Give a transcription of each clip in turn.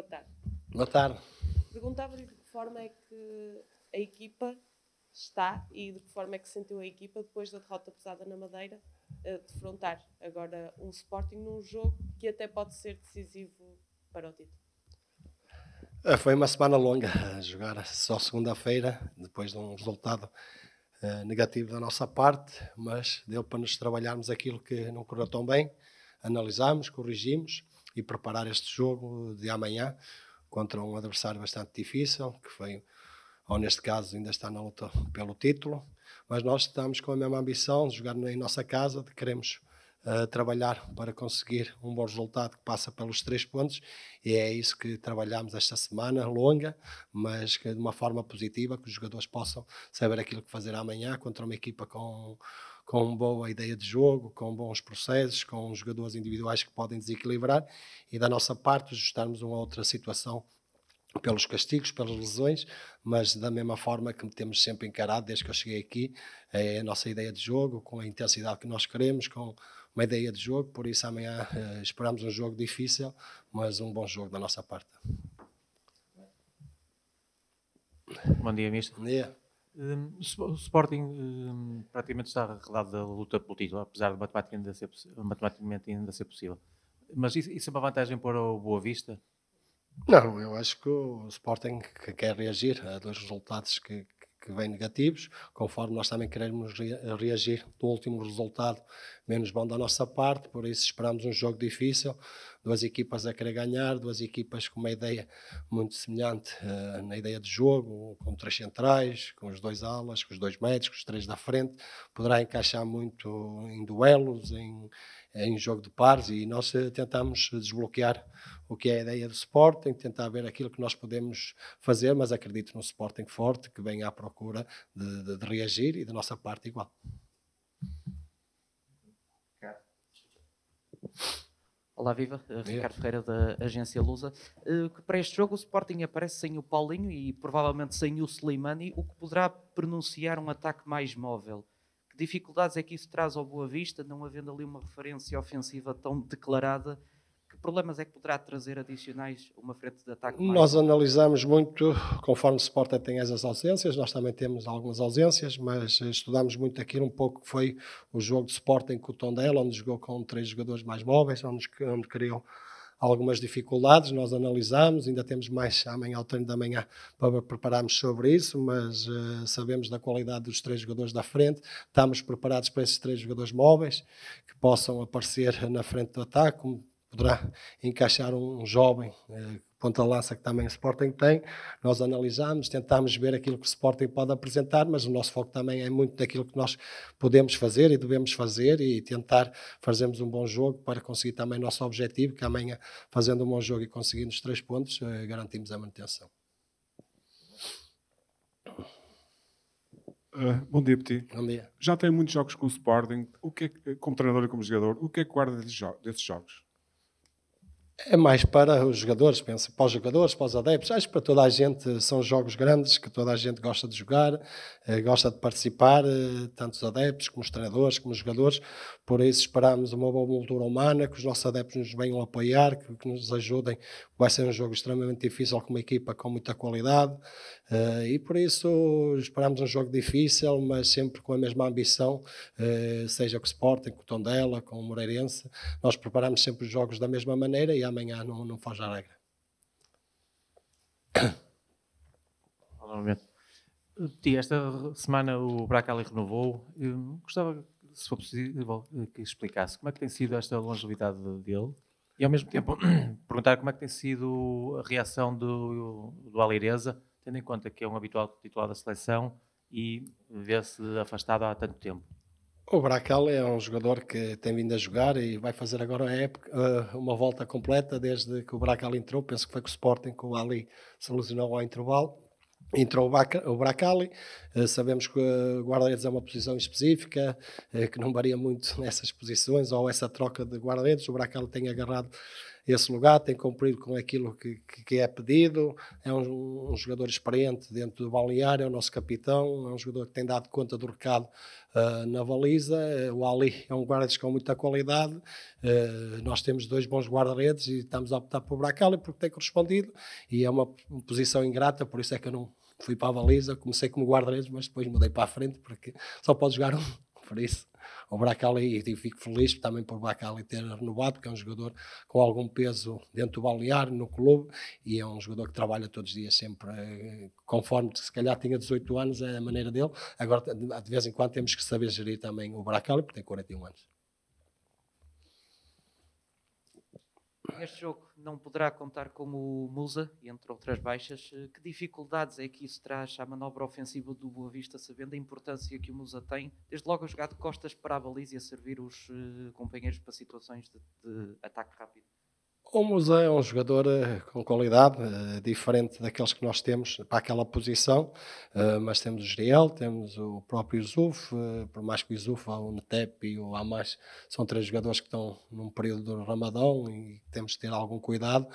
boa tarde. Boa tarde. Perguntava-lhe de que forma é que a equipa está e de que forma é que sentiu a equipa depois da derrota pesada na Madeira eh, defrontar agora um Sporting num jogo que até pode ser decisivo para o título. Eh, foi uma semana longa jogar só segunda-feira, depois de um resultado eh, negativo da nossa parte, mas deu para nos trabalharmos aquilo que não correu tão bem, analisámos, corrigimos e preparar este jogo de amanhã contra um adversário bastante difícil, que foi, ou neste caso, ainda está na luta pelo título. Mas nós estamos com a mesma ambição de jogar em nossa casa, de queremos uh, trabalhar para conseguir um bom resultado que passa pelos três pontos, e é isso que trabalhamos esta semana longa, mas que de uma forma positiva, que os jogadores possam saber aquilo que fazer amanhã contra uma equipa com com boa ideia de jogo, com bons processos, com jogadores individuais que podem desequilibrar e da nossa parte ajustarmos uma outra situação pelos castigos, pelas lesões, mas da mesma forma que temos sempre encarado desde que eu cheguei aqui, é a nossa ideia de jogo, com a intensidade que nós queremos, com uma ideia de jogo, por isso amanhã eh, esperamos um jogo difícil, mas um bom jogo da nossa parte. Bom dia, ministro. Bom dia. Um, o Sporting um, praticamente está arredado da luta pelo título, apesar de ainda matematicamente ainda ser possível. Mas isso, isso, é uma vantagem para o Boa Vista? Não, eu acho que o Sporting quer reagir a dois resultados que, que vêm negativos, conforme nós também queremos reagir do último resultado menos bom da nossa parte, por isso esperamos um jogo difícil, duas equipas a querer ganhar, duas equipas com uma ideia muito semelhante uh, na ideia de jogo, com três centrais, com os dois alas, com os dois médios, com os três da frente, poderá encaixar muito em duelos, em, em jogo de pares e nós eh, tentamos desbloquear o que é a ideia do Sporting, tentar ver aquilo que nós podemos fazer, mas acredito num Sporting forte que venha à procura de, de, de reagir e da nossa parte igual. Olá, eh, viva. Ricardo Ferreira, da agência Lusa. Uh, para este jogo, o Sporting aparece sem o Paulinho e provavelmente sem o Slimani, o que poderá pronunciar um ataque mais móvel. Que dificuldades é que isso traz ao Boa Vista, não havendo ali uma referência ofensiva tão declarada problemas é que poderá trazer adicionais uma frente de ataque? Mais? Nós analisamos muito, conforme o Sporting tem as ausências, nós também temos algumas ausências, mas estudamos muito aquilo um pouco que foi o jogo de Sporting com o Tondela, onde jogou com três jogadores mais móveis, onde, onde criou algumas dificuldades, nós analisamos, ainda temos mais amanhã ao treino da manhã para prepararmos sobre isso, mas uh, sabemos da qualidade dos três jogadores da frente, estamos preparados para esses três jogadores móveis que possam aparecer na frente do ataque, como poderá encaixar um jovem eh, ponta-lança que também o Sporting tem. Nós analisamos, tentamos ver aquilo que o Sporting pode apresentar, mas o nosso foco também é muito daquilo que nós podemos fazer e devemos fazer e tentar fazermos um bom jogo para conseguir também nosso objetivo, que amanhã, fazendo um bom jogo e conseguindo os três pontos, eh, garantimos a manutenção. Uh, bom dia, Petit. Bom dia. Já tem muitos jogos com o Sporting. O que é, como treinador e como jogador, o que é que guarda desses jogos? é mais para os jogadores, penso, para os jogadores, para os adeptos, acho que para toda a gente são jogos grandes que toda a gente gosta de jogar, eh, gosta de participar, eh, tanto os adeptos como os treinadores, como os jogadores, por isso esperamos uma boa cultura humana, que os nossos adeptos nos venham apoiar, que, que nos ajudem, vai ser um jogo extremamente difícil com uma equipa com muita qualidade, Uh, e por isso esperámos um jogo difícil, mas sempre com a mesma ambição, uh, seja com o Sporting, com o Tondela, com o Moreirense. Nós preparamos sempre os jogos da mesma maneira e amanhã não, não faz a regra. E esta semana o Bracali renovou. Eu gostava, se for possível, que explicasse como é que tem sido esta longevidade dele e, ao mesmo tempo, perguntar como é que tem sido a reação do, do Alireza tendo em conta que é um habitual titular da seleção e vê-se afastado há tanto tempo? O Bracal é um jogador que tem vindo a jogar e vai fazer agora uma, época, eh, uma volta completa desde que o Bracal entrou. Penso que foi com o Sporting, que o Ali se lesionou ao intervalo. Entrou o Bracali, eh, sabemos que o guarda-redes é uma posição específica, eh, que não varia muito nessas posições, ou essa troca de guarda-redes. O Bracali tem agarrado esse lugar, tem cumprido com aquilo que, que é pedido. É um, um, jogador experiente dentro do balneário, é o nosso capitão, é um jogador que tem dado conta do recado uh, na baliza. Eh, o Ali é um guarda-redes com muita qualidade. Uh, nós temos dois bons guarda-redes e estamos a optar por Bracali porque tem correspondido e é uma posição ingrata, por isso é que eu não fui para a baliza. Comecei como guarda-redes, mas depois mudei para a frente porque só pode jogar um, por isso o Bracali e fico feliz também por Bracali ter renovado, porque é um jogador com algum peso dentro do balneário, no clube, e é um jogador que trabalha todos os dias sempre, eh, conforme se calhar tinha 18 anos, é a maneira dele. Agora, de vez em quando, temos que saber gerir também o Bracali, porque tem 41 anos. este jogo não poderá contar como Musa, entre outras baixas. Eh, que dificuldades é que isso traz à manobra ofensiva do Boa Vista, sabendo a importância que o Musa tem, desde logo a jogar de costas para a baliza e a servir os eh, companheiros para situações de, de ataque rápido? O Musa é um jogador eh, com qualidade eh, diferente daqueles que nós temos para aquela posição, eh, mas temos o Geriel, temos o próprio Isuf, por mais que o Isuf, o Netep e o Amas são três jogadores que estão num período do Ramadão e temos de ter algum cuidado,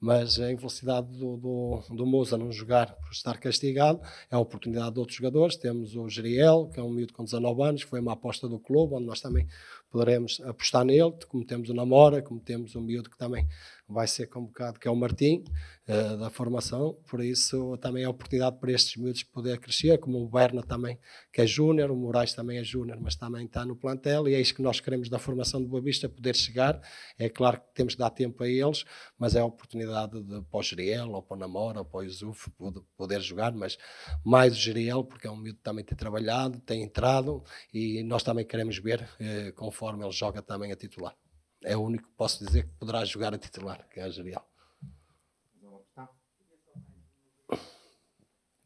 mas a infelicidade do, do, do Musa não jogar por estar castigado é a oportunidade de outros jogadores. Temos o Geriel, que é um miúdo com 19 anos, que foi uma aposta do clube, onde nós também poderemos apostar nele, como temos o Namora, como temos o miúdo que também vai ser convocado, que é o Martim, uh, da formação, por isso também é oportunidade para estes miúdos poder crescer, como o Berna também, que é júnior, o Moraes também é júnior, mas também está no plantel, e é isso que nós queremos da formação de Boa Vista, poder chegar, é claro que temos que dar tempo a eles, mas é a oportunidade de, para o Geriel, ou para o Namora, ou para o Isuf, poder jogar, mas mais o Geriel, porque é um miúdo que também tem trabalhado, tem entrado, e nós também queremos ver uh, conforme ele joga também a titular. É o único que posso dizer que poderá jogar a titular, que é a Gerial.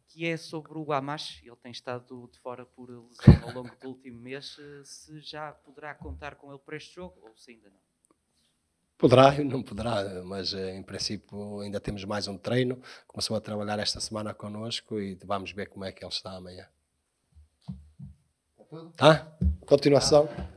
que é sobre o Amash. Ele tem estado de fora por lesão ao longo do último mês. Se já poderá contar com ele para este jogo ou se ainda não? Poderá, não poderá, mas eh, em princípio ainda temos mais um treino. Começou a trabalhar esta semana connosco e vamos ver como é que ele está amanhã. Está? Tá? Continuação.